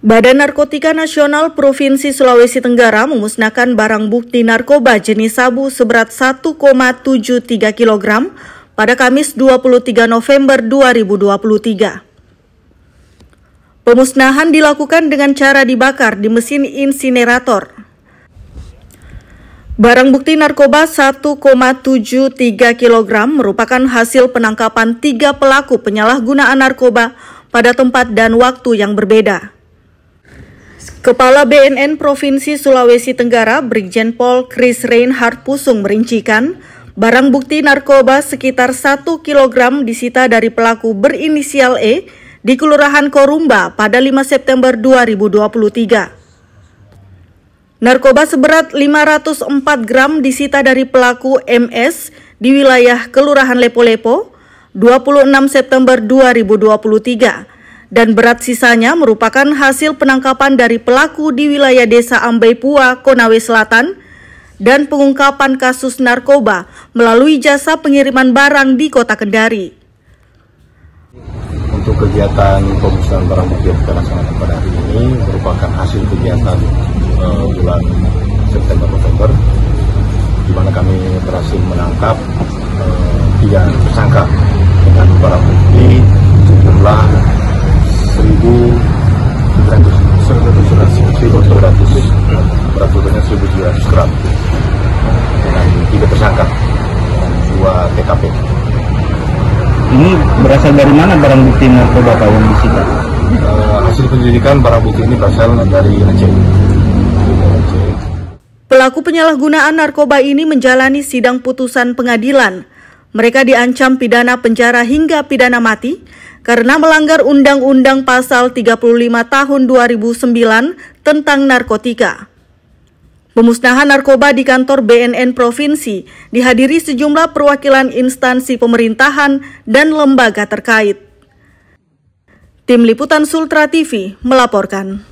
Badan Narkotika Nasional Provinsi Sulawesi Tenggara memusnahkan barang bukti narkoba jenis sabu seberat 1,73 kg pada Kamis 23 November 2023. Pemusnahan dilakukan dengan cara dibakar di mesin insinerator. Barang bukti narkoba 1,73 kg merupakan hasil penangkapan tiga pelaku penyalahgunaan narkoba pada tempat dan waktu yang berbeda. Kepala BNN Provinsi Sulawesi Tenggara Brigjen Pol Chris Reinhard Pusung merincikan, barang bukti narkoba sekitar 1 kg disita dari pelaku berinisial E di Kelurahan Korumba pada 5 September 2023. Narkoba seberat 504 gram disita dari pelaku MS di wilayah Kelurahan Lepo-Lepo 26 September 2023 dan berat sisanya merupakan hasil penangkapan dari pelaku di wilayah desa Ambeipua, Konawe Selatan, dan pengungkapan kasus narkoba melalui jasa pengiriman barang di kota Kendari. Untuk kegiatan pemusnahan barang bukti yang kita laksanakan pada hari ini merupakan hasil kegiatan uh, bulan September-November, di mana kami berhasil menangkap uh, tiga tersangka 1700 gram dengan tiga tersangka dan dua TKP. Ini berasal dari mana barang bukti narkoba Pak yang disita? Uh, hasil penyelidikan barang bukti ini berasal dari Aceh. Pelaku penyalahgunaan narkoba ini menjalani sidang putusan pengadilan. Mereka diancam pidana penjara hingga pidana mati karena melanggar Undang-Undang Pasal 35 Tahun 2009 tentang narkotika. Pemusnahan narkoba di kantor BNN Provinsi dihadiri sejumlah perwakilan instansi pemerintahan dan lembaga terkait. Tim Liputan Sultra TV melaporkan.